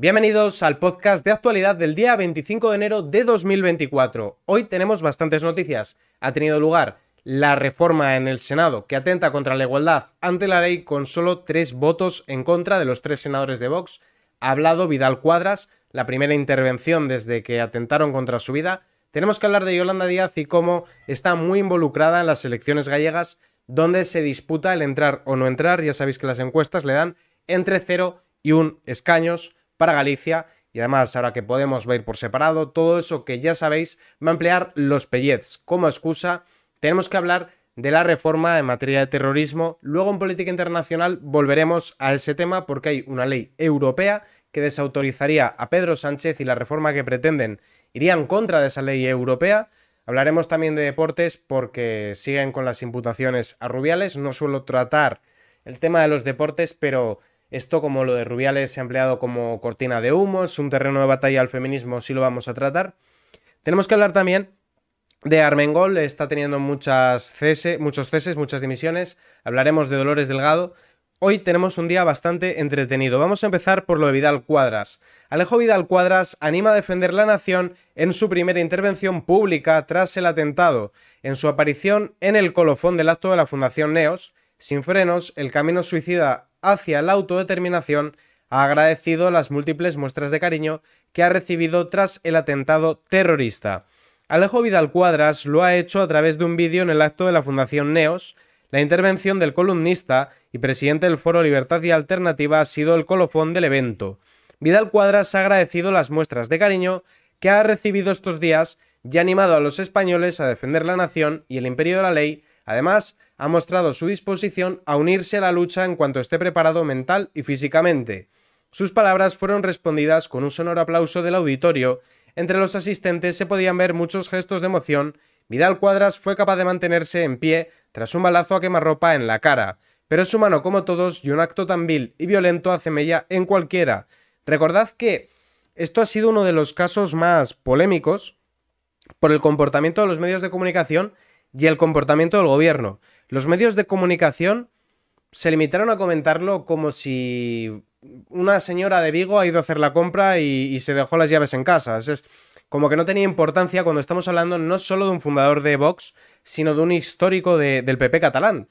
Bienvenidos al podcast de actualidad del día 25 de enero de 2024. Hoy tenemos bastantes noticias. Ha tenido lugar la reforma en el Senado que atenta contra la igualdad ante la ley con solo tres votos en contra de los tres senadores de Vox. Ha hablado Vidal Cuadras, la primera intervención desde que atentaron contra su vida. Tenemos que hablar de Yolanda Díaz y cómo está muy involucrada en las elecciones gallegas donde se disputa el entrar o no entrar. Ya sabéis que las encuestas le dan entre 0 y 1 escaños para Galicia y además, ahora que Podemos ver por separado, todo eso que ya sabéis va a emplear los pellets como excusa. Tenemos que hablar de la reforma en materia de terrorismo. Luego en política internacional volveremos a ese tema porque hay una ley europea que desautorizaría a Pedro Sánchez y la reforma que pretenden iría en contra de esa ley europea. Hablaremos también de deportes porque siguen con las imputaciones a Rubiales. No suelo tratar el tema de los deportes, pero esto, como lo de Rubiales, se ha empleado como cortina de humo, es un terreno de batalla al feminismo, sí lo vamos a tratar. Tenemos que hablar también de Armengol, está teniendo muchas cese, muchos ceses, muchas dimisiones. Hablaremos de Dolores Delgado. Hoy tenemos un día bastante entretenido. Vamos a empezar por lo de Vidal Cuadras. Alejo Vidal Cuadras anima a defender la nación en su primera intervención pública tras el atentado, en su aparición en el colofón del acto de la Fundación Neos. Sin frenos, el camino suicida hacia la autodeterminación ha agradecido las múltiples muestras de cariño que ha recibido tras el atentado terrorista. Alejo Vidal Cuadras lo ha hecho a través de un vídeo en el acto de la Fundación Neos. La intervención del columnista y presidente del Foro Libertad y Alternativa ha sido el colofón del evento. Vidal Cuadras ha agradecido las muestras de cariño que ha recibido estos días y ha animado a los españoles a defender la nación y el imperio de la ley Además, ha mostrado su disposición a unirse a la lucha en cuanto esté preparado mental y físicamente. Sus palabras fueron respondidas con un sonoro aplauso del auditorio. Entre los asistentes se podían ver muchos gestos de emoción. Vidal Cuadras fue capaz de mantenerse en pie tras un balazo a quemarropa en la cara, pero es humano como todos y un acto tan vil y violento hace mella en cualquiera. Recordad que esto ha sido uno de los casos más polémicos por el comportamiento de los medios de comunicación y el comportamiento del gobierno. Los medios de comunicación se limitaron a comentarlo como si una señora de Vigo ha ido a hacer la compra y, se dejó las llaves en casa. Es como que no tenía importancia cuando estamos hablando no solo de un fundador de Vox, sino de un histórico del PP catalán.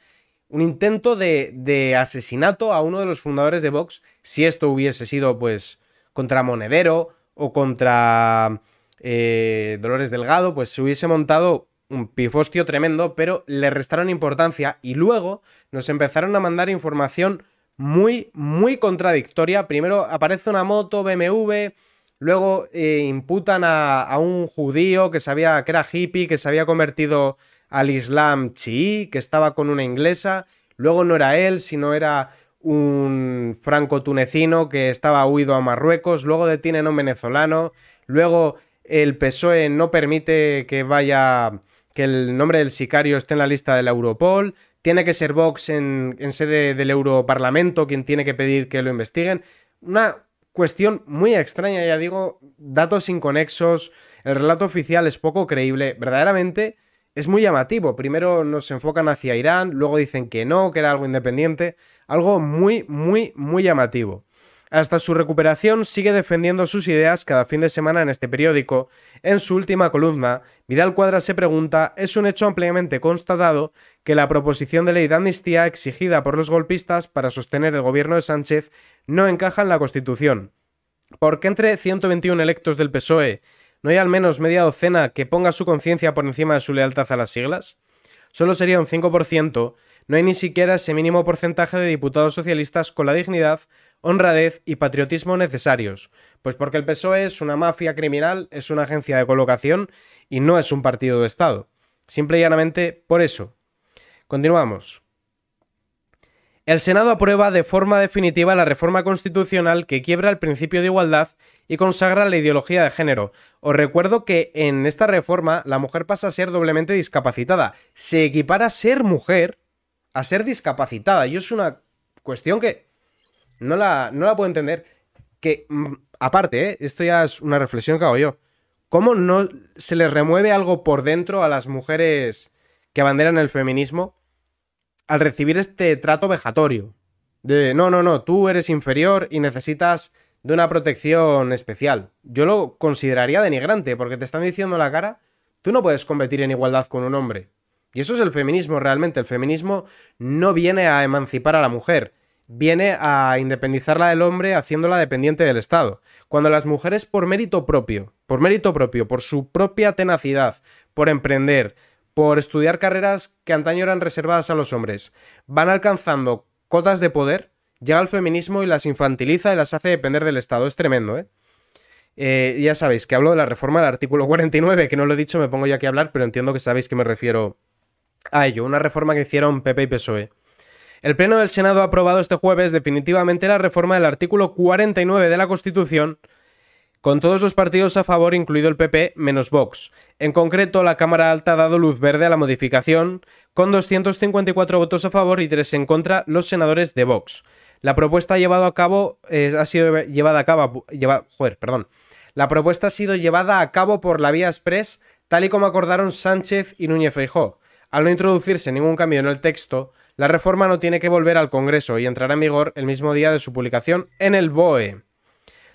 Un intento de, asesinato a uno de los fundadores de Vox, si esto hubiese sido pues contra Monedero o contra eh, Dolores Delgado, pues se hubiese montado un pifostio tremendo, pero le restaron importancia y luego nos empezaron a mandar información muy, muy contradictoria. Primero aparece una moto BMW, luego eh, imputan a, a, un judío que, sabía, que era hippie, que se había convertido al Islam chií, que estaba con una inglesa, luego no era él, sino era un franco-tunecino que estaba huido a Marruecos, luego detienen a un venezolano, luego el PSOE no permite que vaya que el nombre del sicario esté en la lista de la Europol, tiene que ser Vox en, en sede del Europarlamento quien tiene que pedir que lo investiguen. Una cuestión muy extraña, ya digo, datos inconexos, el relato oficial es poco creíble, verdaderamente es muy llamativo. Primero nos enfocan hacia Irán, luego dicen que no, que era algo independiente. Algo muy, muy, muy llamativo. Hasta su recuperación sigue defendiendo sus ideas cada fin de semana en este periódico. En su última columna, Vidal Cuadra se pregunta, es un hecho ampliamente constatado que la proposición de ley de amnistía exigida por los golpistas para sostener el gobierno de Sánchez no encaja en la Constitución. ¿Por qué entre 121 electos del PSOE no hay al menos media docena que ponga su conciencia por encima de su lealtad a las siglas? Solo sería un 5%, no hay ni siquiera ese mínimo porcentaje de diputados socialistas con la dignidad honradez y patriotismo necesarios, pues porque el PSOE es una mafia criminal, es una agencia de colocación y no es un partido de Estado. Simple y llanamente por eso. Continuamos. El Senado aprueba de forma definitiva la reforma constitucional que quiebra el principio de igualdad y consagra la ideología de género. Os recuerdo que en esta reforma la mujer pasa a ser doblemente discapacitada. Se equipara ser mujer a ser discapacitada. Y es una cuestión que no la, puedo entender. Que, mm, aparte, ¿eh? esto ya es una reflexión que hago yo. ¿Cómo no se les remueve algo por dentro a las mujeres que abanderan el feminismo al recibir este trato vejatorio? De no, no, no, tú eres inferior y necesitas de una protección especial. Yo lo consideraría denigrante porque te están diciendo la cara, tú no puedes competir en igualdad con un hombre. Y eso es el feminismo realmente. El feminismo no viene a emancipar a la mujer, viene a independizarla del hombre haciéndola dependiente del Estado. Cuando las mujeres por mérito propio, por mérito propio, por su propia tenacidad, por emprender, por estudiar carreras que antaño eran reservadas a los hombres, van alcanzando cotas de poder, llega el feminismo y las infantiliza y las hace depender del Estado. Es tremendo, ¿eh? Eh, ya sabéis que hablo de la reforma del artículo 49, que no lo he dicho, me pongo yo aquí a hablar, pero entiendo que sabéis que me refiero a ello. Una reforma que hicieron PP y PSOE. El Pleno del Senado ha aprobado este jueves definitivamente la reforma del artículo 49 de la Constitución, con todos los partidos a favor, incluido el PP, menos Vox. En concreto, la Cámara Alta ha dado luz verde a la modificación, con 254 votos a favor y 3 en contra los senadores de Vox. La propuesta ha, llevado a cabo, eh, ha sido llevada a cabo... perdón. La propuesta ha sido llevada a cabo por la vía express, tal y como acordaron Sánchez y Núñez Feijó. Al no introducirse ningún cambio en el texto, la reforma no tiene que volver al Congreso y entrará en vigor el mismo día de su publicación en el BOE.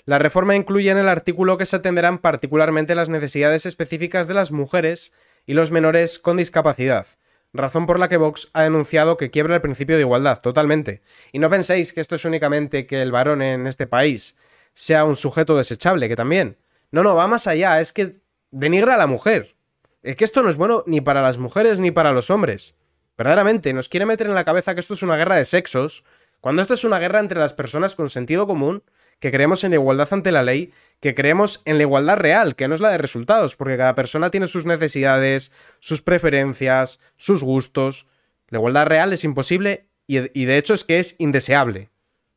La reforma incluye en el artículo que se atenderán particularmente las necesidades específicas de las mujeres y los menores con discapacidad, razón por la que Vox ha denunciado que quiebra el principio de igualdad totalmente. Y no penséis que esto es únicamente que el varón en este país sea un sujeto desechable, que también. No, no, va más allá, es que denigra a la mujer. Es que esto no es bueno ni para las mujeres ni para los hombres. Verdaderamente, nos quiere meter en la cabeza que esto es una guerra de sexos, cuando esto es una guerra entre las personas con sentido común, que creemos en la igualdad ante la ley, que creemos en la igualdad real, que no es la de resultados, porque cada persona tiene sus necesidades, sus preferencias, sus gustos. La igualdad real es imposible y, y de hecho es que es indeseable.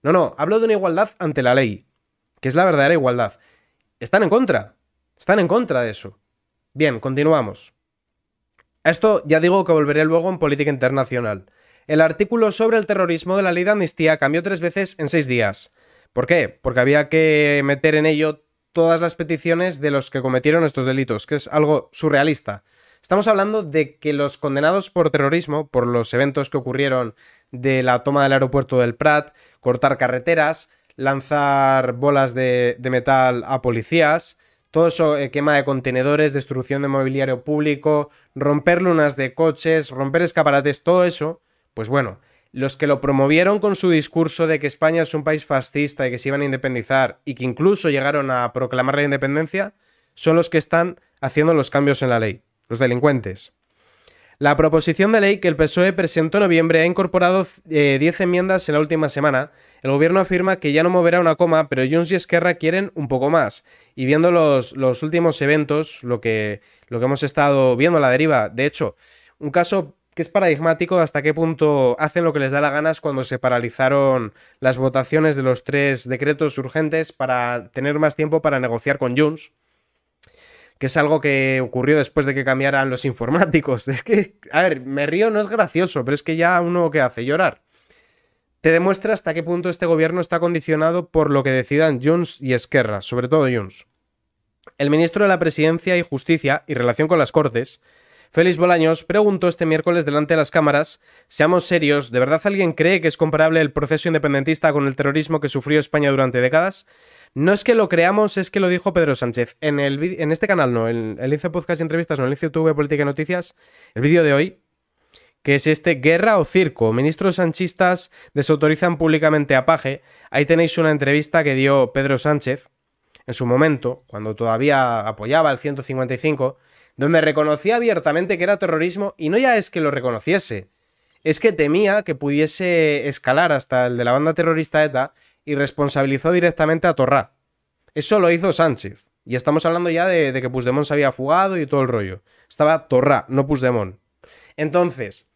No, no, hablo de una igualdad ante la ley, que es la verdadera igualdad. Están en contra, están en contra de eso. Bien, continuamos. A esto ya digo que volveré luego en política internacional. El artículo sobre el terrorismo de la ley de amnistía cambió tres veces en seis días. ¿Por qué? Porque había que meter en ello todas las peticiones de los que cometieron estos delitos, que es algo surrealista. Estamos hablando de que los condenados por terrorismo, por los eventos que ocurrieron de la toma del aeropuerto del Prat, cortar carreteras, lanzar bolas de, de metal a policías, todo eso, eh, quema de contenedores, destrucción de mobiliario público, romper lunas de coches, romper escaparates, todo eso, pues bueno, los que lo promovieron con su discurso de que España es un país fascista y que se iban a independizar y que incluso llegaron a proclamar la independencia, son los que están haciendo los cambios en la ley, los delincuentes. La proposición de ley que el PSOE presentó en noviembre ha incorporado 10 eh, enmiendas en la última semana. El gobierno afirma que ya no moverá una coma, pero Junts y Esquerra quieren un poco más. Y viendo los, últimos eventos, lo que, lo que hemos estado viendo a la deriva, de hecho, un caso que es paradigmático hasta qué punto hacen lo que les da la gana cuando se paralizaron las votaciones de los tres decretos urgentes para tener más tiempo para negociar con Junts que es algo que ocurrió después de que cambiaran los informáticos. Es que, a ver, me río, no es gracioso, pero es que ya uno que hace llorar. Te demuestra hasta qué punto este gobierno está condicionado por lo que decidan Junts y Esquerra, sobre todo Junts. El ministro de la Presidencia y Justicia, y relación con las Cortes, Félix Bolaños preguntó este miércoles delante de las cámaras, seamos serios, ¿de verdad alguien cree que es comparable el proceso independentista con el terrorismo que sufrió España durante décadas? No es que lo creamos, es que lo dijo Pedro Sánchez. En, este canal no, en el INCE Podcast y Entrevistas, no, en el INCE YouTube, Política y Noticias, el vídeo de hoy, que es este Guerra o Circo. Ministros sanchistas desautorizan públicamente a Paje. Ahí tenéis una entrevista que dio Pedro Sánchez en su momento, cuando todavía apoyaba el 155, donde reconocía abiertamente que era terrorismo y no ya es que lo reconociese, es que temía que pudiese escalar hasta el de la banda terrorista ETA y responsabilizó directamente a torra Eso lo hizo Sánchez. Y estamos hablando ya de, que Puigdemont se había fugado y todo el rollo. Estaba torra no Puigdemont. Entonces,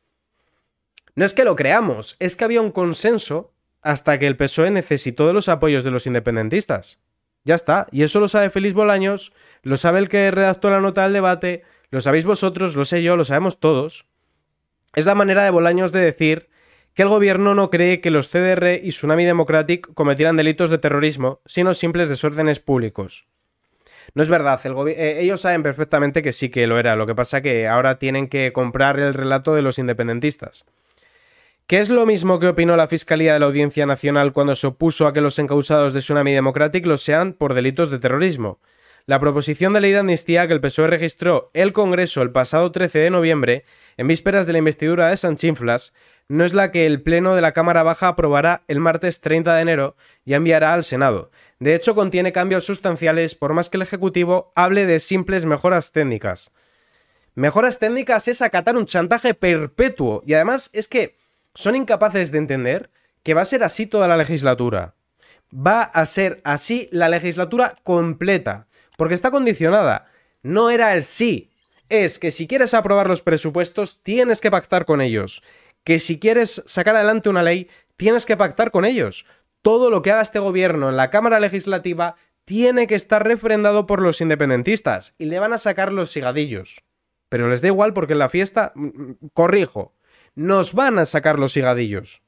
no es que lo creamos, es que había un consenso hasta que el PSOE necesitó de los apoyos de los independentistas. Ya está. Y eso lo sabe Félix Bolaños, lo sabe el que redactó la nota del debate, lo sabéis vosotros, lo sé yo, lo sabemos todos. Es la manera de Bolaños de decir que el gobierno no cree que los CDR y Tsunami Democratic cometieran delitos de terrorismo, sino simples desórdenes públicos. No es verdad, eh, ellos saben perfectamente que sí que lo era, lo que pasa que ahora tienen que comprar el relato de los independentistas que es lo mismo que opinó la Fiscalía de la Audiencia Nacional cuando se opuso a que los encausados de Tsunami Democratic lo sean por delitos de terrorismo. La proposición de ley de amnistía que el PSOE registró el Congreso el pasado 13 de noviembre, en vísperas de la investidura de Sanchinflas, no es la que el Pleno de la Cámara Baja aprobará el martes 30 de enero y enviará al Senado. De hecho, contiene cambios sustanciales por más que el Ejecutivo hable de simples mejoras técnicas. Mejoras técnicas es acatar un chantaje perpetuo y además es que son incapaces de entender que va a ser así toda la legislatura. Va a ser así la legislatura completa, porque está condicionada. No era el sí. Es que si quieres aprobar los presupuestos, tienes que pactar con ellos. Que si quieres sacar adelante una ley, tienes que pactar con ellos. Todo lo que haga este gobierno en la Cámara Legislativa tiene que estar refrendado por los independentistas y le van a sacar los cigadillos. Pero les da igual porque en la fiesta, mm, mm, corrijo, nos van a sacar los higadillos.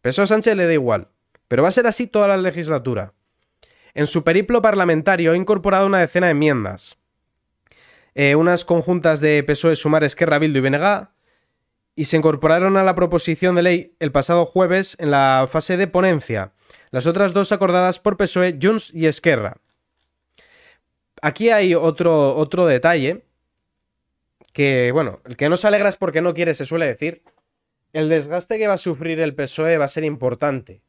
Peso Sánchez le da igual, pero va a ser así toda la legislatura. En su periplo parlamentario ha incorporado una decena de enmiendas. Eh, unas conjuntas de PSOE, Sumar, Esquerra, Bildu y Benegá, y se incorporaron a la proposición de ley el pasado jueves en la fase de ponencia. Las otras dos acordadas por PSOE, Junts y Esquerra. Aquí hay otro, otro detalle que, bueno, el que no se alegras porque no quiere, se suele decir el desgaste que va a sufrir el PSOE va a ser importante.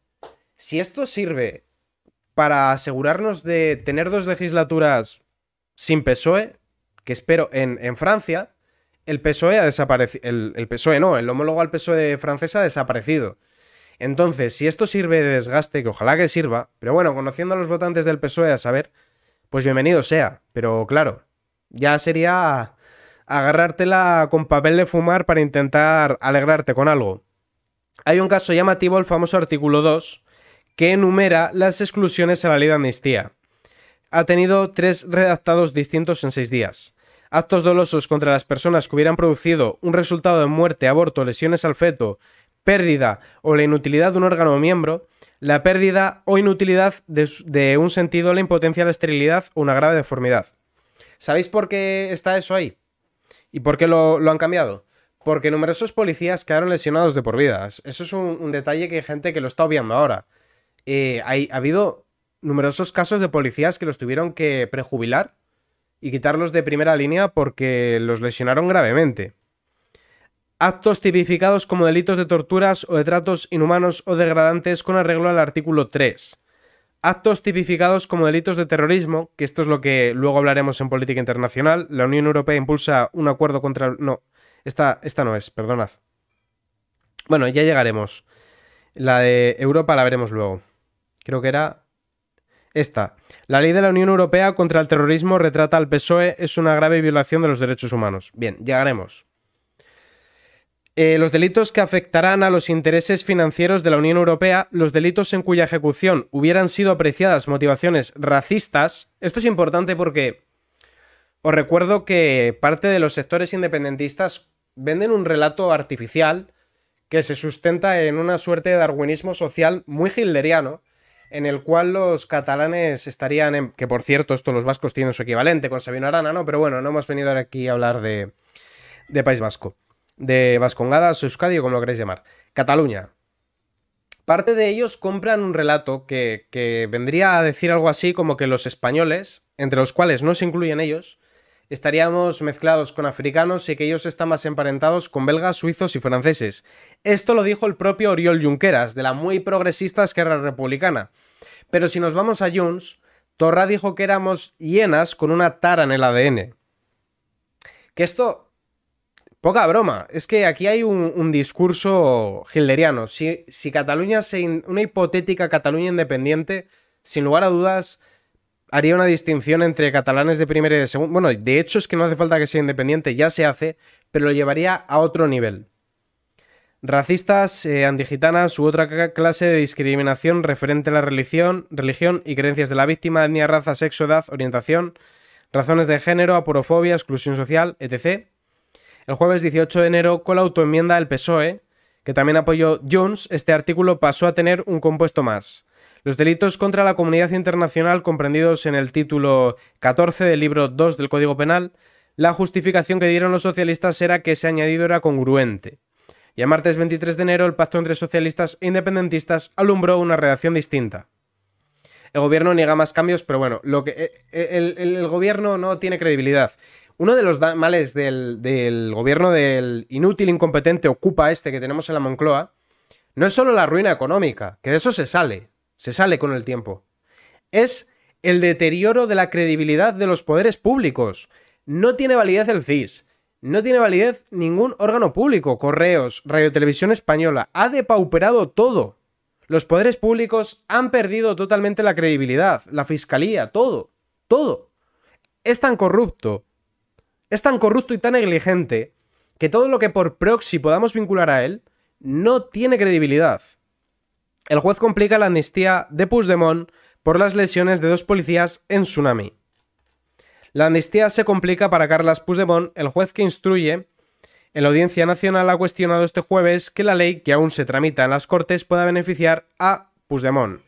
Si esto sirve para asegurarnos de tener dos legislaturas sin PSOE, que espero en, Francia, el PSOE ha desaparecido. El, el, PSOE no, el homólogo al PSOE francés ha desaparecido. Entonces, si esto sirve de desgaste, que ojalá que sirva, pero bueno, conociendo a los votantes del PSOE a saber, pues bienvenido sea. Pero claro, ya sería agarrártela con papel de fumar para intentar alegrarte con algo. Hay un caso llamativo, el famoso artículo 2, que enumera las exclusiones a la ley de amnistía. Ha tenido tres redactados distintos en seis días. Actos dolosos contra las personas que hubieran producido un resultado de muerte, aborto, lesiones al feto, pérdida o la inutilidad de un órgano o miembro, la pérdida o inutilidad de, de un sentido, la impotencia, la esterilidad o una grave deformidad. ¿Sabéis por qué está eso ahí? ¿Y por qué lo, han cambiado? Porque numerosos policías quedaron lesionados de por vidas. Eso es un, detalle que hay gente que lo está obviando ahora. Eh, hay, ha habido numerosos casos de policías que los tuvieron que prejubilar y quitarlos de primera línea porque los lesionaron gravemente. Actos tipificados como delitos de torturas o de tratos inhumanos o degradantes con arreglo al artículo 3. Actos tipificados como delitos de terrorismo, que esto es lo que luego hablaremos en política internacional. La Unión Europea impulsa un acuerdo contra... No, esta, esta no es, perdonad. Bueno, ya llegaremos. La de Europa la veremos luego. Creo que era... Esta. La ley de la Unión Europea contra el terrorismo retrata al PSOE es una grave violación de los derechos humanos. Bien, llegaremos. Eh, los delitos que afectarán a los intereses financieros de la Unión Europea, los delitos en cuya ejecución hubieran sido apreciadas motivaciones racistas. Esto es importante porque os recuerdo que parte de los sectores independentistas venden un relato artificial que se sustenta en una suerte de darwinismo social muy hitleriano, en el cual los catalanes estarían, en... que por cierto, esto los vascos tienen su equivalente con Sabino Arana, ¿no? Pero bueno, no hemos venido aquí a hablar de País Vasco de Vascongadas, Euskadi o como lo queréis llamar, Cataluña. Parte de ellos compran un relato que, que vendría a decir algo así como que los españoles, entre los cuales no se incluyen ellos, estaríamos mezclados con africanos y que ellos están más emparentados con belgas, suizos y franceses. Esto lo dijo el propio Oriol Junqueras, de la muy progresista Esquerra Republicana. Pero si nos vamos a Junts, Torra dijo que éramos hienas con una tara en el ADN. Que esto Poca broma, es que aquí hay un, discurso hitleriano. Si, Cataluña se. una hipotética Cataluña independiente, sin lugar a dudas, haría una distinción entre catalanes de primera y de segunda. Bueno, de hecho es que no hace falta que sea independiente, ya se hace, pero lo llevaría a otro nivel. Racistas, eh, antigitanas u otra clase de discriminación referente a la religión, religión y creencias de la víctima, etnia, raza, sexo, edad, orientación, razones de género, aporofobia, exclusión social, etc el jueves 18 de enero, con la autoenmienda del PSOE, que también apoyó Jones, este artículo pasó a tener un compuesto más. Los delitos contra la comunidad internacional comprendidos en el título 14 del libro 2 del Código Penal, la justificación que dieron los socialistas era que ese añadido era congruente. Y a martes 23 de enero el pacto entre socialistas e independentistas alumbró una redacción distinta. El gobierno niega más cambios, pero bueno, lo que, eh, eh, el gobierno no tiene credibilidad. Uno de los males del, gobierno del inútil, incompetente, ocupa este que tenemos en la Moncloa, no es solo la ruina económica, que de eso se sale, se sale con el tiempo. Es el deterioro de la credibilidad de los poderes públicos. No tiene validez el CIS, no tiene validez ningún órgano público, correos, Radio Televisión española, ha depauperado todo. Los poderes públicos han perdido totalmente la credibilidad, la fiscalía, todo, todo. Es tan corrupto es tan corrupto y tan negligente que todo lo que por proxy podamos vincular a él no tiene credibilidad. El juez complica la amnistía de Puigdemont por las lesiones de dos policías en Tsunami. La amnistía se complica para Carlas Puigdemont, el juez que instruye en la Audiencia Nacional ha cuestionado este jueves que la ley que aún se tramita en las Cortes pueda beneficiar a Puigdemont.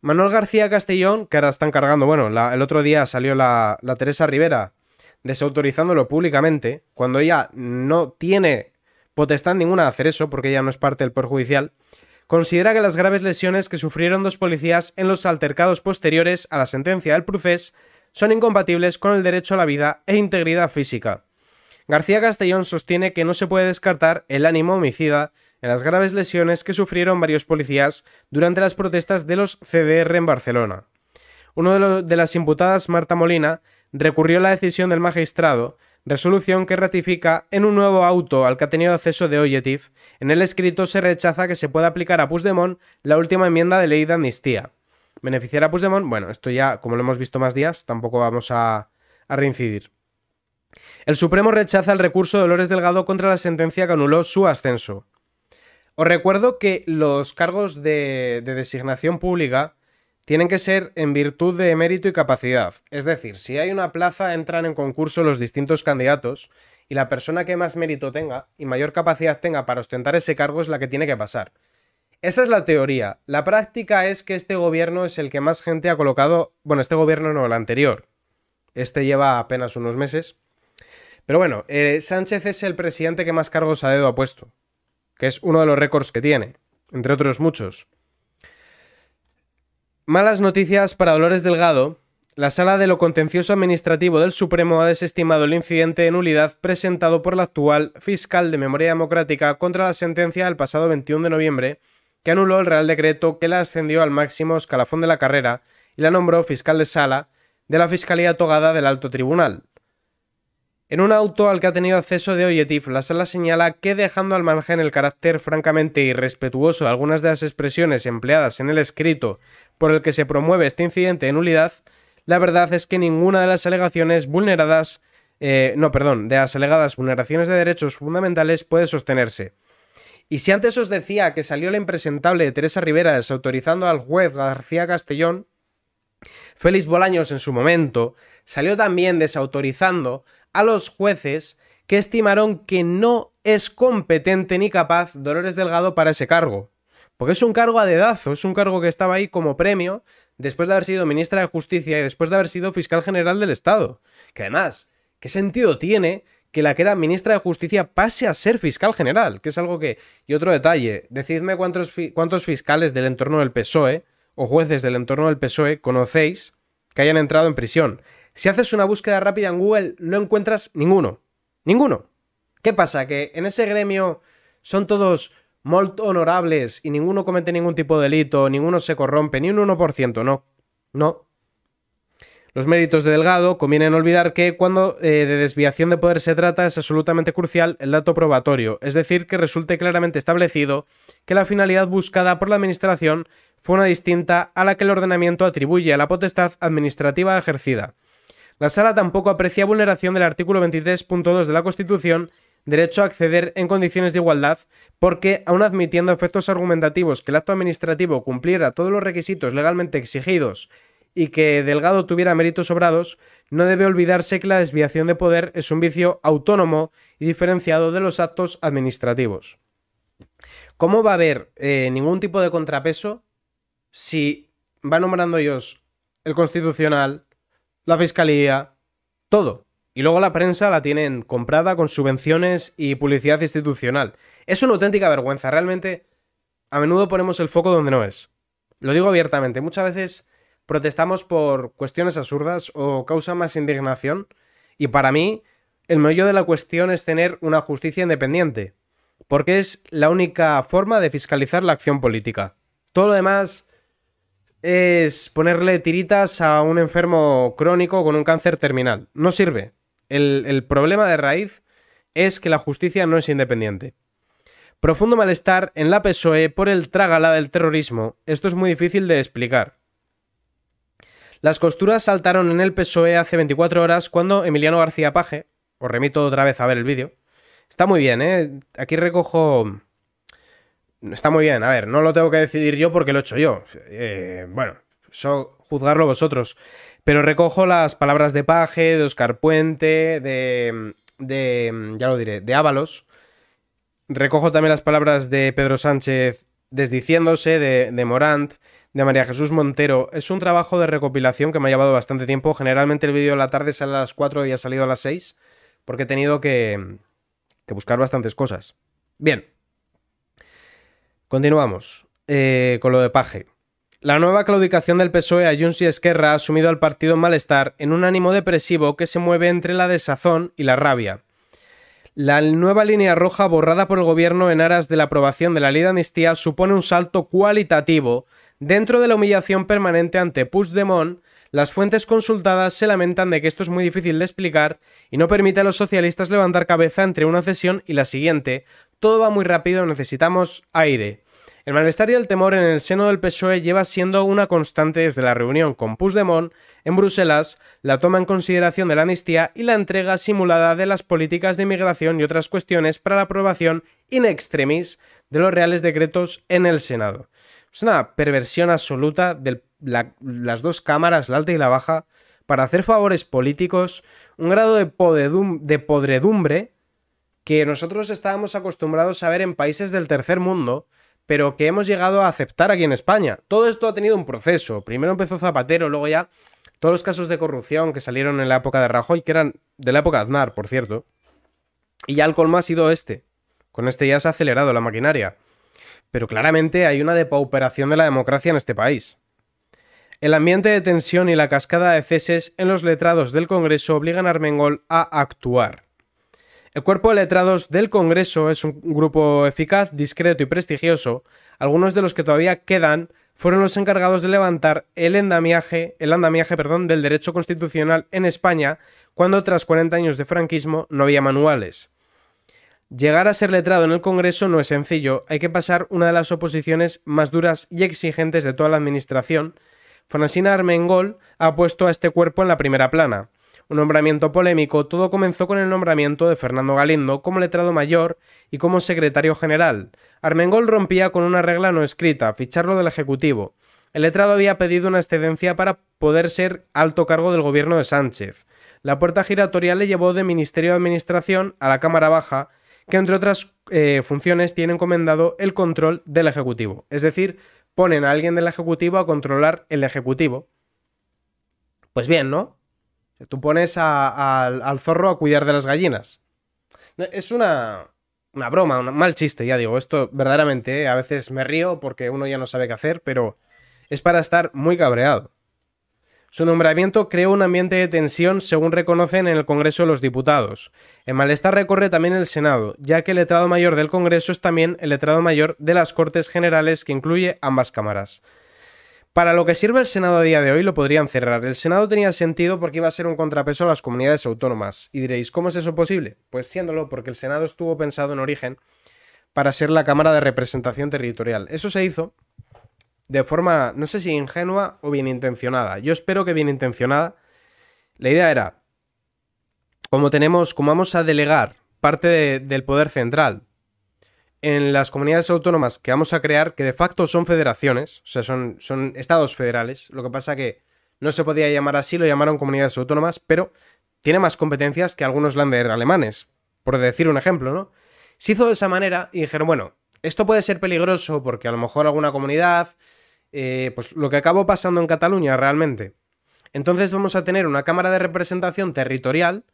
Manuel García Castellón, que ahora están cargando, bueno, el otro día salió la, la Teresa Rivera desautorizándolo públicamente, cuando ella no tiene potestad ninguna de hacer eso, porque ella no es parte del perjudicial considera que las graves lesiones que sufrieron dos policías en los altercados posteriores a la sentencia del procés son incompatibles con el derecho a la vida e integridad física. García Castellón sostiene que no se puede descartar el ánimo homicida en las graves lesiones que sufrieron varios policías durante las protestas de los CDR en Barcelona. uno de, de las imputadas, Marta Molina, recurrió la decisión del magistrado, resolución que ratifica en un nuevo auto al que ha tenido acceso de Oyetif. En el escrito se rechaza que se pueda aplicar a Puigdemont la última enmienda de ley de amnistía. ¿Beneficiar a Puigdemont? Bueno, esto ya, como lo hemos visto más días, tampoco vamos a, reincidir. El Supremo rechaza el recurso de Dolores Delgado contra la sentencia que anuló su ascenso. Os recuerdo que los cargos de designación pública tienen que ser en virtud de mérito y capacidad. Es decir, si hay una plaza, entran en concurso los distintos candidatos y la persona que más mérito tenga y mayor capacidad tenga para ostentar ese cargo es la que tiene que pasar. Esa es la teoría. La práctica es que este gobierno es el que más gente ha colocado. Bueno, este gobierno no, el anterior. Este lleva apenas unos meses. Pero bueno, eh, Sánchez es el presidente que más cargos ha dedo ha puesto, que es uno de los récords que tiene, entre otros muchos. Malas noticias para Dolores Delgado. La Sala de lo Contencioso Administrativo del Supremo ha desestimado el incidente de nulidad presentado por la actual fiscal de Memoria Democrática contra la sentencia del pasado 21 de noviembre, que anuló el Real Decreto que la ascendió al máximo escalafón de la carrera y la nombró fiscal de sala de la Fiscalía Togada del Alto Tribunal. En un auto al que ha tenido acceso de Oyetif, la sala señala que dejando al margen el carácter francamente irrespetuoso de algunas de las expresiones empleadas en el escrito por el que se promueve este incidente de nulidad, la verdad es que ninguna de las alegaciones vulneradas, eh, no, perdón, de las alegadas vulneraciones de derechos fundamentales puede sostenerse. Y si antes os decía que salió la impresentable de Teresa Rivera desautorizando al juez García Castellón, Félix Bolaños en su momento salió también desautorizando a los jueces que estimaron que no es competente ni capaz Dolores Delgado para ese cargo. Porque es un cargo a dedazo, es un cargo que estaba ahí como premio después de haber sido ministra de Justicia y después de haber sido fiscal general del Estado. Que además, ¿qué sentido tiene que la que era ministra de Justicia pase a ser fiscal general? Que es algo que... Y otro detalle, decidme cuántos, cuántos fiscales del entorno del PSOE o jueces del entorno del PSOE conocéis que hayan entrado en prisión. Si haces una búsqueda rápida en Google, no encuentras ninguno. Ninguno. ¿Qué pasa? Que en ese gremio son todos molt honorables y ninguno comete ningún tipo de delito, ninguno se corrompe, ni un 1%, no. No. Los méritos de Delgado convienen olvidar que cuando eh, de desviación de poder se trata es absolutamente crucial el dato probatorio, es decir, que resulte claramente establecido que la finalidad buscada por la Administración fue una distinta a la que el ordenamiento atribuye a la potestad administrativa ejercida. La sala tampoco aprecia vulneración del artículo 23.2 de la Constitución derecho a acceder en condiciones de igualdad, porque, aun admitiendo efectos argumentativos que el acto administrativo cumpliera todos los requisitos legalmente exigidos y que Delgado tuviera méritos sobrados, no debe olvidarse que la desviación de poder es un vicio autónomo y diferenciado de los actos administrativos. ¿Cómo va a haber eh, ningún tipo de contrapeso si va nombrando ellos el Constitucional, la Fiscalía, todo? Y luego la prensa la tienen comprada con subvenciones y publicidad institucional. Es una auténtica vergüenza. Realmente, a menudo ponemos el foco donde no es. Lo digo abiertamente. Muchas veces protestamos por cuestiones absurdas o causa más indignación. Y para mí, el meollo de la cuestión es tener una justicia independiente. Porque es la única forma de fiscalizar la acción política. Todo lo demás es ponerle tiritas a un enfermo crónico con un cáncer terminal. No sirve el, problema de raíz es que la justicia no es independiente. Profundo malestar en la PSOE por el trágala del terrorismo. Esto es muy difícil de explicar. Las costuras saltaron en el PSOE hace 24 horas cuando Emiliano García Paje, os remito otra vez a ver el vídeo, está muy bien, ¿eh? Aquí recojo... Está muy bien, a ver, no lo tengo que decidir yo porque lo he hecho yo. Eh, bueno, eso juzgarlo vosotros. Pero recojo las palabras de Paje, de Oscar Puente, de. de. ya lo diré, de Ábalos. Recojo también las palabras de Pedro Sánchez desdiciéndose, de, Morant, de María Jesús Montero. Es un trabajo de recopilación que me ha llevado bastante tiempo. Generalmente el vídeo de la tarde sale a las 4 y ha salido a las 6, porque he tenido que, que buscar bastantes cosas. Bien. Continuamos eh, con lo de Paje. La nueva claudicación del PSOE a Junts y Esquerra ha sumido al partido en malestar en un ánimo depresivo que se mueve entre la desazón y la rabia. La nueva línea roja borrada por el gobierno en aras de la aprobación de la ley de amnistía supone un salto cualitativo dentro de la humillación permanente ante Puigdemont las fuentes consultadas se lamentan de que esto es muy difícil de explicar y no permite a los socialistas levantar cabeza entre una cesión y la siguiente. Todo va muy rápido, necesitamos aire. El malestar y el temor en el seno del PSOE lleva siendo una constante desde la reunión con Puigdemont en Bruselas, la toma en consideración de la amnistía y la entrega simulada de las políticas de inmigración y otras cuestiones para la aprobación in extremis de los reales decretos en el Senado. Es una perversión absoluta de las dos cámaras, la alta y la baja, para hacer favores políticos, un grado de podredumbre que nosotros estábamos acostumbrados a ver en países del tercer mundo, pero que hemos llegado a aceptar aquí en España. Todo esto ha tenido un proceso. Primero empezó Zapatero, luego ya todos los casos de corrupción que salieron en la época de Rajoy, que eran de la época de Aznar, por cierto. Y ya el colmo ha sido este. Con este ya se ha acelerado la maquinaria. Pero claramente hay una depauperación de la democracia en este país. El ambiente de tensión y la cascada de ceses en los letrados del Congreso obligan a Armengol a actuar. El cuerpo de letrados del Congreso es un grupo eficaz, discreto y prestigioso. Algunos de los que todavía quedan fueron los encargados de levantar el andamiaje, el andamiaje perdón, del derecho constitucional en España cuando tras 40 años de franquismo no había manuales. Llegar a ser letrado en el Congreso no es sencillo, hay que pasar una de las oposiciones más duras y exigentes de toda la administración. Fonasina Armengol ha puesto a este cuerpo en la primera plana. Un nombramiento polémico, todo comenzó con el nombramiento de Fernando Galindo como letrado mayor y como secretario general. Armengol rompía con una regla no escrita, ficharlo del Ejecutivo. El letrado había pedido una excedencia para poder ser alto cargo del gobierno de Sánchez. La puerta giratoria le llevó de Ministerio de Administración a la Cámara Baja, que entre otras eh, funciones tiene encomendado el control del Ejecutivo. Es decir, ponen a alguien del Ejecutivo a controlar el Ejecutivo. Pues bien, ¿no? tú pones al, zorro a cuidar de las gallinas. Es una, broma, un mal chiste, ya digo. Esto verdaderamente, eh, a veces me río porque uno ya no sabe qué hacer, pero es para estar muy cabreado. Su nombramiento creó un ambiente de tensión, según reconocen en el Congreso los diputados. El malestar recorre también el Senado, ya que el letrado mayor del Congreso es también el letrado mayor de las Cortes Generales que incluye ambas cámaras. Para lo que sirve el Senado a día de hoy lo podrían cerrar. El Senado tenía sentido porque iba a ser un contrapeso a las comunidades autónomas. Y diréis, ¿cómo es eso posible? Pues siéndolo, porque el Senado estuvo pensado en origen para ser la Cámara de Representación Territorial. Eso se hizo de forma, no sé si ingenua o bien intencionada. Yo espero que bien intencionada. La idea era, como tenemos, como vamos a delegar parte del poder central en las comunidades autónomas que vamos a crear, que de facto son federaciones, o sea, son, son estados federales, lo que pasa que no se podía llamar así, lo llamaron comunidades autónomas, pero tiene más competencias que algunos lander alemanes, por decir un ejemplo, ¿no? Se hizo de esa manera y dijeron, bueno, esto puede ser peligroso porque a lo mejor alguna comunidad, eh, pues lo que acabó pasando en Cataluña realmente. Entonces vamos a tener una Cámara de Representación Territorial,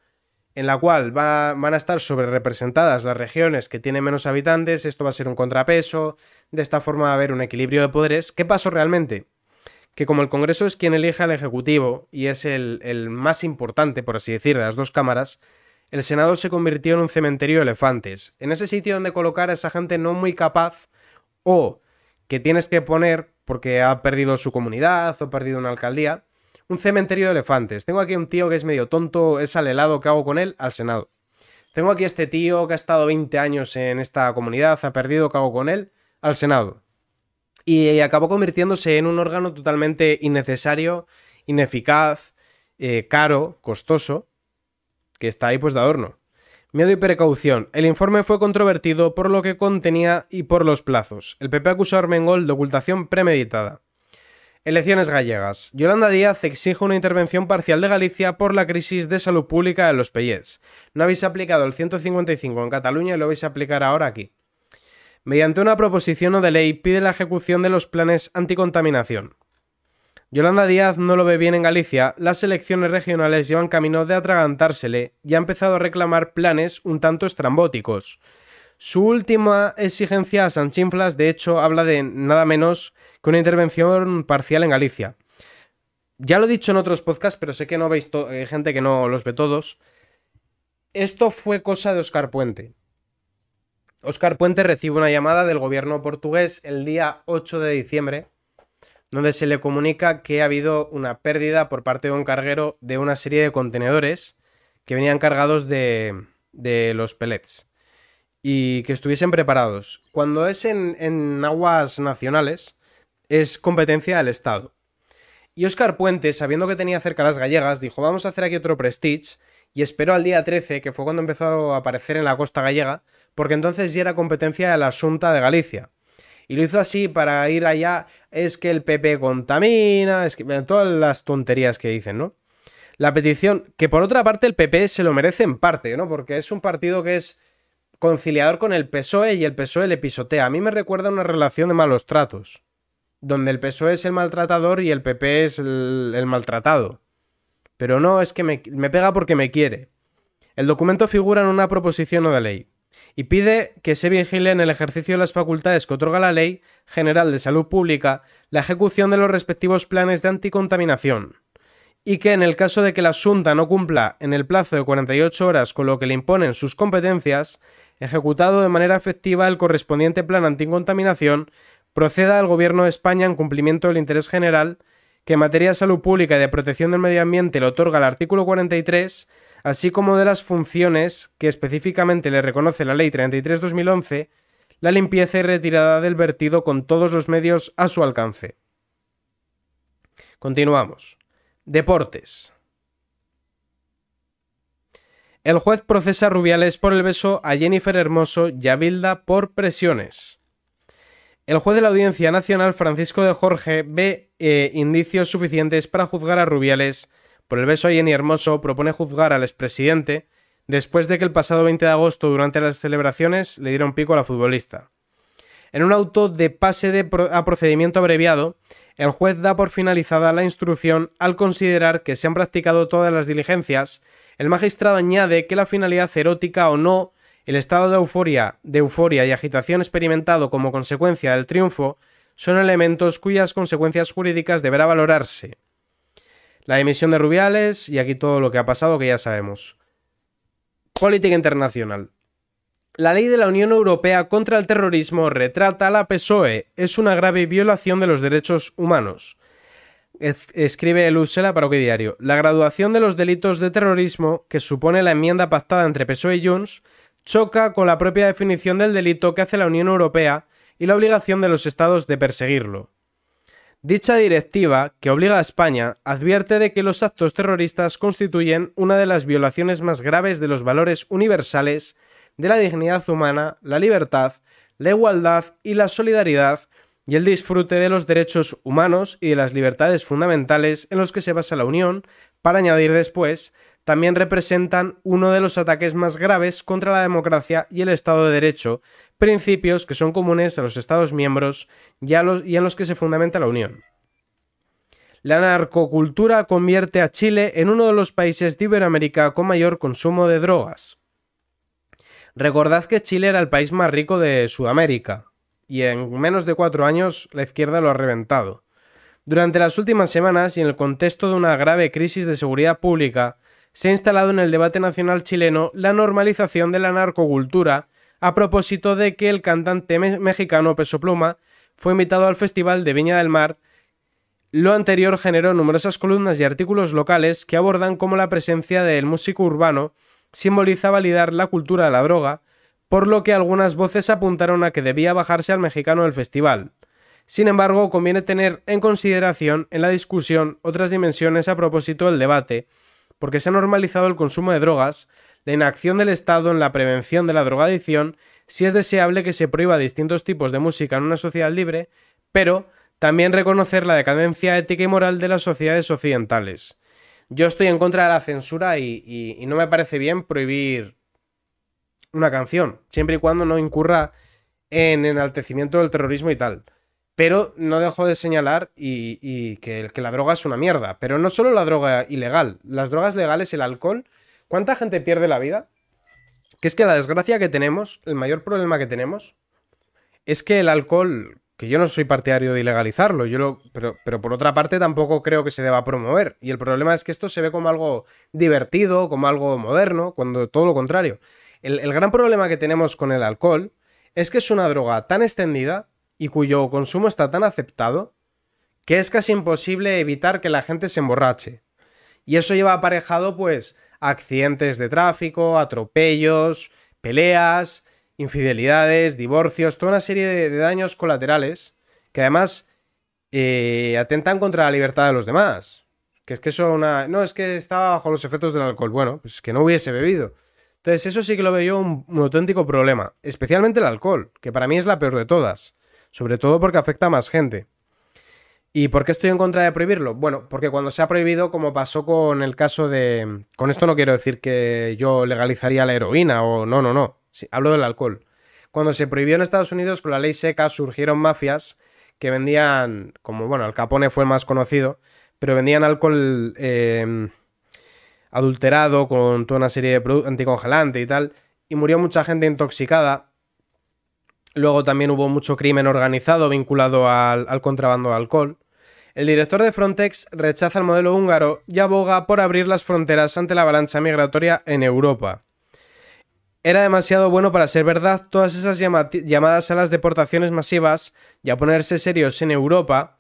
en la cual van a estar sobre representadas las regiones que tienen menos habitantes, esto va a ser un contrapeso, de esta forma va a haber un equilibrio de poderes. ¿Qué pasó realmente? Que como el Congreso es quien elige al Ejecutivo y es el, el más importante, por así decir, de las dos cámaras, el Senado se convirtió en un cementerio de elefantes, en ese sitio donde colocar a esa gente no muy capaz o que tienes que poner porque ha perdido su comunidad o ha perdido una alcaldía, un cementerio de elefantes. Tengo aquí un tío que es medio tonto, es al helado ¿qué hago con él al Senado. Tengo aquí este tío que ha estado 20 años en esta comunidad, ha perdido, ¿qué hago con él? Al Senado. Y acabó convirtiéndose en un órgano totalmente innecesario, ineficaz, eh, caro, costoso, que está ahí pues de adorno. Miedo y precaución. El informe fue controvertido por lo que contenía y por los plazos. El PP acusó a Armengol de ocultación premeditada. Elecciones gallegas. Yolanda Díaz exige una intervención parcial de Galicia por la crisis de salud pública en los Pellets. No habéis aplicado el 155 en Cataluña y lo vais a aplicar ahora aquí. Mediante una proposición o de ley pide la ejecución de los planes anticontaminación. Yolanda Díaz no lo ve bien en Galicia, las elecciones regionales llevan camino de atragantársele y ha empezado a reclamar planes un tanto estrambóticos. Su última exigencia a Sanchinflas, de hecho, habla de nada menos que una intervención parcial en Galicia. Ya lo he dicho en otros podcasts, pero sé que no veis hay eh, gente que no los ve todos. Esto fue cosa de Oscar Puente. Oscar Puente recibe una llamada del gobierno portugués el día 8 de diciembre, donde se le comunica que ha habido una pérdida por parte de un carguero de una serie de contenedores que venían cargados de, de los pellets y que estuviesen preparados. Cuando es en, aguas nacionales, es competencia del Estado. Y Óscar Puente, sabiendo que tenía cerca las gallegas, dijo, vamos a hacer aquí otro Prestige, y esperó al día 13, que fue cuando empezó a aparecer en la costa gallega, porque entonces ya era competencia de la Junta de Galicia. Y lo hizo así para ir allá, es que el PP contamina, es que todas las tonterías que dicen, ¿no? La petición, que por otra parte el PP se lo merece en parte, ¿no? Porque es un partido que es conciliador con el PSOE y el PSOE le pisotea. A mí me recuerda una relación de malos tratos, donde el PSOE es el maltratador y el PP es el, maltratado. Pero no, es que me, pega porque me quiere. El documento figura en una proposición de ley y pide que se vigile en el ejercicio de las facultades que otorga la Ley General de Salud Pública la ejecución de los respectivos planes de anticontaminación y que en el caso de que la Junta no cumpla en el plazo de 48 horas con lo que le imponen sus competencias, ejecutado de manera efectiva el correspondiente plan anticontaminación, proceda al Gobierno de España en cumplimiento del interés general que en materia de salud pública y de protección del medio ambiente le otorga el artículo 43, así como de las funciones que específicamente le reconoce la Ley 33-2011, la limpieza y retirada del vertido con todos los medios a su alcance. Continuamos. Deportes. El juez procesa a Rubiales por el beso, a Jennifer Hermoso y a Bilda por presiones. El juez de la Audiencia Nacional, Francisco de Jorge, ve eh, indicios suficientes para juzgar a Rubiales por el beso a Jenny Hermoso, propone juzgar al expresidente después de que el pasado 20 de agosto, durante las celebraciones, le dieron pico a la futbolista. En un auto de pase a procedimiento abreviado, el juez da por finalizada la instrucción al considerar que se han practicado todas las diligencias el magistrado añade que la finalidad erótica o no, el estado de euforia, de euforia y agitación experimentado como consecuencia del triunfo son elementos cuyas consecuencias jurídicas deberá valorarse. La emisión de Rubiales y aquí todo lo que ha pasado que ya sabemos. Política internacional. La ley de la Unión Europea contra el terrorismo retrata a la PSOE. Es una grave violación de los derechos humanos. Escribe Lucela para qué Diario. La graduación de los delitos de terrorismo, que supone la enmienda pactada entre PSOE y Junts, choca con la propia definición del delito que hace la Unión Europea y la obligación de los estados de perseguirlo. Dicha directiva, que obliga a España, advierte de que los actos terroristas constituyen una de las violaciones más graves de los valores universales de la dignidad humana, la libertad, la igualdad y la solidaridad y el disfrute de los derechos humanos y de las libertades fundamentales en los que se basa la Unión, para añadir después, también representan uno de los ataques más graves contra la democracia y el Estado de Derecho, principios que son comunes a los Estados miembros y, los, en los que se fundamenta la Unión. La narcocultura convierte a Chile en uno de los países de Iberoamérica con mayor consumo de drogas. Recordad que Chile era el país más rico de Sudamérica y en menos de cuatro años la izquierda lo ha reventado. Durante las últimas semanas y en el contexto de una grave crisis de seguridad pública, se ha instalado en el debate nacional chileno la normalización de la narcocultura a propósito de que el cantante mexicano Peso Pluma fue invitado al Festival de Viña del Mar. Lo anterior generó numerosas columnas y artículos locales que abordan cómo la presencia del músico urbano simboliza validar la cultura de la droga, por lo que algunas voces apuntaron a que debía bajarse al mexicano del festival. Sin embargo, conviene tener en consideración en la discusión otras dimensiones a propósito del debate, porque se ha normalizado el consumo de drogas, la inacción del Estado en la prevención de la drogadicción, si es deseable que se prohíba distintos tipos de música en una sociedad libre, pero también reconocer la decadencia ética y moral de las sociedades occidentales. Yo estoy en contra de la censura y, no me parece bien prohibir una canción, siempre y cuando no incurra en enaltecimiento del terrorismo y tal. Pero no dejo de señalar y, que, la droga es una mierda. Pero no solo la droga ilegal, las drogas legales, el alcohol. ¿Cuánta gente pierde la vida? Que es que la desgracia que tenemos, el mayor problema que tenemos, es que el alcohol, que yo no soy partidario de ilegalizarlo, yo lo, pero, pero por otra parte tampoco creo que se deba promover. Y el problema es que esto se ve como algo divertido, como algo moderno, cuando todo lo contrario. El, gran problema que tenemos con el alcohol es que es una droga tan extendida y cuyo consumo está tan aceptado que es casi imposible evitar que la gente se emborrache. Y eso lleva aparejado pues accidentes de tráfico, atropellos, peleas, infidelidades, divorcios, toda una serie de, daños colaterales que además eh, atentan contra la libertad de los demás. Que es que eso una... No, es que estaba bajo los efectos del alcohol. Bueno, pues que no hubiese bebido. Entonces, eso sí que lo veo yo un, auténtico problema, especialmente el alcohol, que para mí es la peor de todas, sobre todo porque afecta a más gente. ¿Y por qué estoy en contra de prohibirlo? Bueno, porque cuando se ha prohibido, como pasó con el caso de... Con esto no quiero decir que yo legalizaría la heroína o no, no, no. hablo del alcohol. Cuando se prohibió en Estados Unidos con la ley seca surgieron mafias que vendían, como bueno, el Capone fue el más conocido, pero vendían alcohol eh, adulterado con toda una serie de productos anticongelantes y tal, y murió mucha gente intoxicada. Luego también hubo mucho crimen organizado vinculado al, contrabando de alcohol. El director de Frontex rechaza el modelo húngaro y aboga por abrir las fronteras ante la avalancha migratoria en Europa. Era demasiado bueno para ser verdad todas esas llamadas a las deportaciones masivas y a ponerse serios en Europa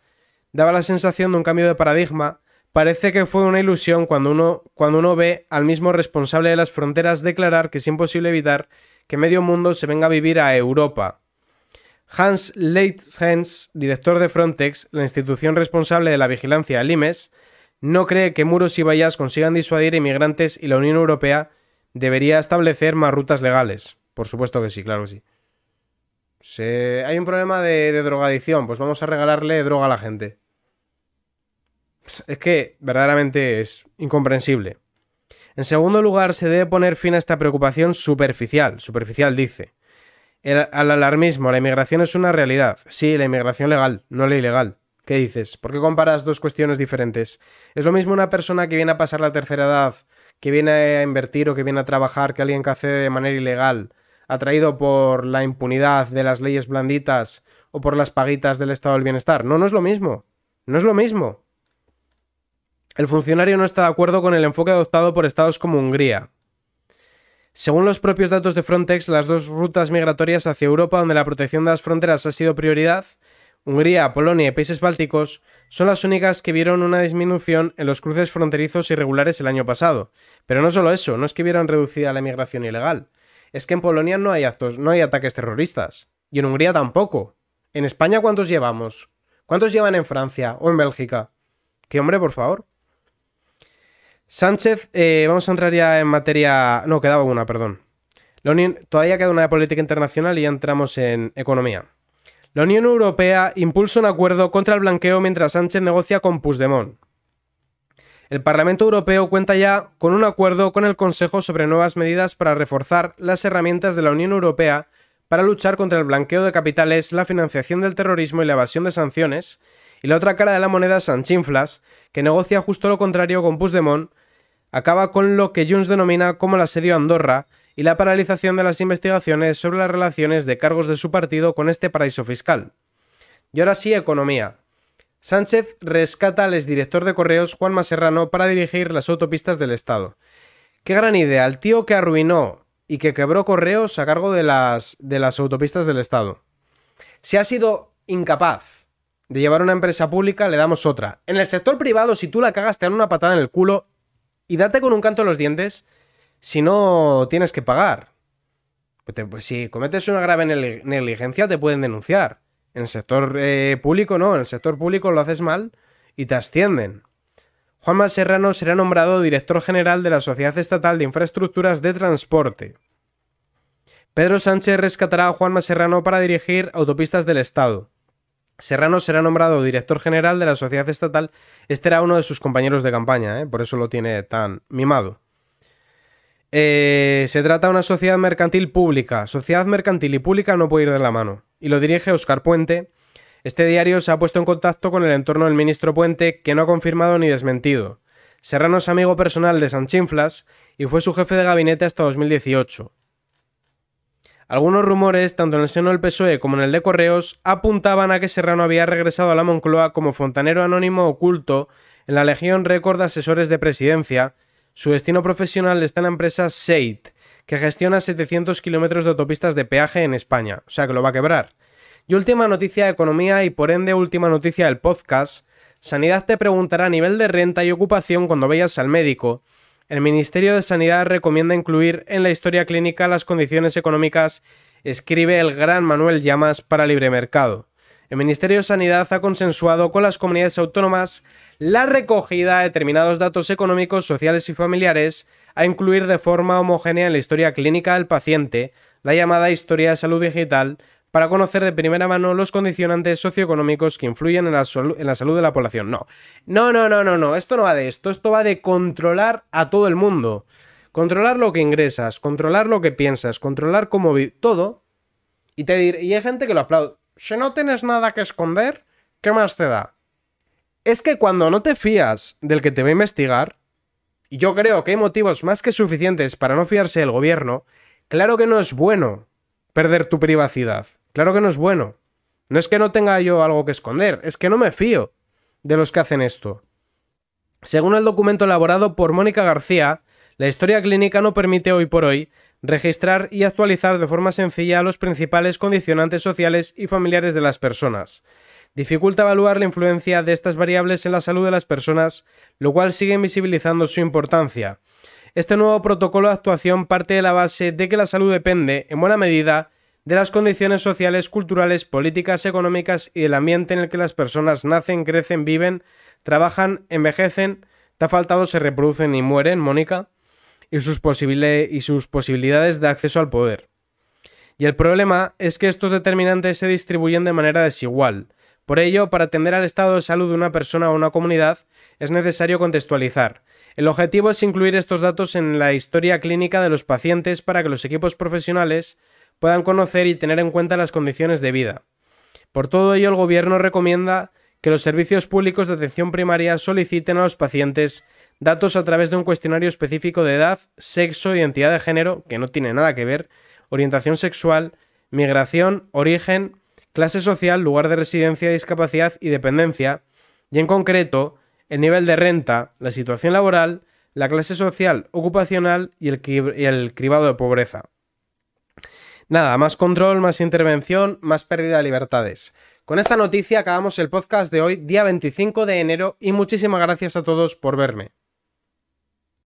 daba la sensación de un cambio de paradigma Parece que fue una ilusión cuando uno, cuando uno ve al mismo responsable de las fronteras declarar que es imposible evitar que medio mundo se venga a vivir a Europa. Hans Leitzhens, director de Frontex, la institución responsable de la vigilancia del IMES, no cree que muros y vallas consigan disuadir inmigrantes y la Unión Europea debería establecer más rutas legales. Por supuesto que sí, claro que sí. Hay un problema de, de drogadicción, pues vamos a regalarle droga a la gente. Pues, es que verdaderamente es incomprensible. En segundo lugar, se debe poner fin a esta preocupación superficial. Superficial dice. al alarmismo, la inmigración es una realidad. Sí, la inmigración legal, no la ilegal. ¿Qué dices? ¿Por qué comparas dos cuestiones diferentes? Es lo mismo una persona que viene a pasar la tercera edad, que viene a invertir o que viene a trabajar, que alguien que hace de manera ilegal, atraído por la impunidad de las leyes blanditas o por las paguitas del estado del bienestar. No, no es lo mismo. No es lo mismo. El funcionario no está de acuerdo con el enfoque adoptado por estados como Hungría. Según los propios datos de Frontex, las dos rutas migratorias hacia Europa donde la protección de las fronteras ha sido prioridad, Hungría, Polonia y países bálticos, son las únicas que vieron una disminución en los cruces fronterizos irregulares el año pasado. Pero no solo eso, no es que vieron reducida la migración ilegal, es que en Polonia no hay actos, no hay ataques terroristas. Y en Hungría tampoco. ¿En España cuántos llevamos? ¿Cuántos llevan en Francia o en Bélgica? ¿Qué hombre, por favor. Sánchez, eh, vamos a entrar ya en materia. No, quedaba una, perdón. Todavía queda una de política internacional y ya entramos en economía. La Unión Europea impulsa un acuerdo contra el blanqueo mientras Sánchez negocia con Puigdemont. El Parlamento Europeo cuenta ya con un acuerdo con el Consejo sobre nuevas medidas para reforzar las herramientas de la Unión Europea para luchar contra el blanqueo de capitales, la financiación del terrorismo y la evasión de sanciones, y la otra cara de la moneda sanchinflas, que negocia justo lo contrario con Puigdemont, acaba con lo que Junts denomina como el asedio a Andorra y la paralización de las investigaciones sobre las relaciones de cargos de su partido con este paraíso fiscal. Y ahora sí, economía. Sánchez rescata al exdirector de Correos Juan Maserrano, para dirigir las autopistas del Estado. Qué gran idea, el tío que arruinó y que quebró Correos a cargo de las, de las autopistas del Estado. Se ha sido incapaz de llevar una empresa pública, le damos otra. En el sector privado, si tú la cagas, te dan una patada en el culo y date con un canto en los dientes si no tienes que pagar. Pues pues si cometes una grave negligencia, te pueden denunciar. En el sector eh, público, no. En el sector público lo haces mal y te ascienden. Juanma Serrano será nombrado director general de la Sociedad Estatal de Infraestructuras de Transporte. Pedro Sánchez rescatará a Juanma Serrano para dirigir autopistas del Estado. Serrano será nombrado director general de la sociedad estatal. Este era uno de sus compañeros de campaña, ¿eh? por eso lo tiene tan mimado. Eh, se trata de una sociedad mercantil pública. Sociedad mercantil y pública no puede ir de la mano. Y lo dirige Oscar Puente. Este diario se ha puesto en contacto con el entorno del ministro Puente, que no ha confirmado ni desmentido. Serrano es amigo personal de Sanchinflas y fue su jefe de gabinete hasta 2018. Algunos rumores, tanto en el seno del PSOE como en el de Correos, apuntaban a que Serrano había regresado a la Moncloa como fontanero anónimo oculto en la Legión Récord de Asesores de Presidencia. Su destino profesional está en la empresa Seid, que gestiona 700 kilómetros de autopistas de peaje en España, o sea que lo va a quebrar. Y última noticia de economía y por ende última noticia del podcast, Sanidad te preguntará a nivel de renta y ocupación cuando veas al médico el Ministerio de Sanidad recomienda incluir en la historia clínica las condiciones económicas, escribe el gran Manuel Llamas para Libre Mercado. El Ministerio de Sanidad ha consensuado con las comunidades autónomas la recogida de determinados datos económicos, sociales y familiares a incluir de forma homogénea en la historia clínica del paciente, la llamada historia de salud digital, para conocer de primera mano los condicionantes socioeconómicos que influyen en la, salud de la población. No. No, no, no, no, no. Esto no va de esto. Esto va de controlar a todo el mundo. Controlar lo que ingresas, controlar lo que piensas, controlar cómo vives, todo. Y, te dir y hay gente que lo aplaude. Si no tienes nada que esconder, ¿qué más te da? Es que cuando no te fías del que te va a investigar, y yo creo que hay motivos más que suficientes para no fiarse del gobierno, claro que no es bueno perder tu privacidad. Claro que no es bueno. No es que no tenga yo algo que esconder, es que no me fío de los que hacen esto. Según el documento elaborado por Mónica García, la historia clínica no permite hoy por hoy registrar y actualizar de forma sencilla los principales condicionantes sociales y familiares de las personas. Dificulta evaluar la influencia de estas variables en la salud de las personas, lo cual sigue invisibilizando su importancia. Este nuevo protocolo de actuación parte de la base de que la salud depende, en buena medida, de las condiciones sociales, culturales, políticas, económicas y del ambiente en el que las personas nacen, crecen, viven, trabajan, envejecen, te ha faltado se reproducen y mueren, Mónica, y sus, y sus posibilidades de acceso al poder. Y el problema es que estos determinantes se distribuyen de manera desigual. Por ello, para atender al estado de salud de una persona o una comunidad, es necesario contextualizar. El objetivo es incluir estos datos en la historia clínica de los pacientes para que los equipos profesionales puedan conocer y tener en cuenta las condiciones de vida. Por todo ello, el Gobierno recomienda que los servicios públicos de atención primaria soliciten a los pacientes datos a través de un cuestionario específico de edad, sexo, identidad de género, que no tiene nada que ver, orientación sexual, migración, origen, clase social, lugar de residencia, discapacidad y dependencia, y en concreto, el nivel de renta, la situación laboral, la clase social ocupacional y el, cribado de pobreza. Nada, más control, más intervención, más pérdida de libertades. Con esta noticia acabamos el podcast de hoy, día 25 de enero, y muchísimas gracias a todos por verme.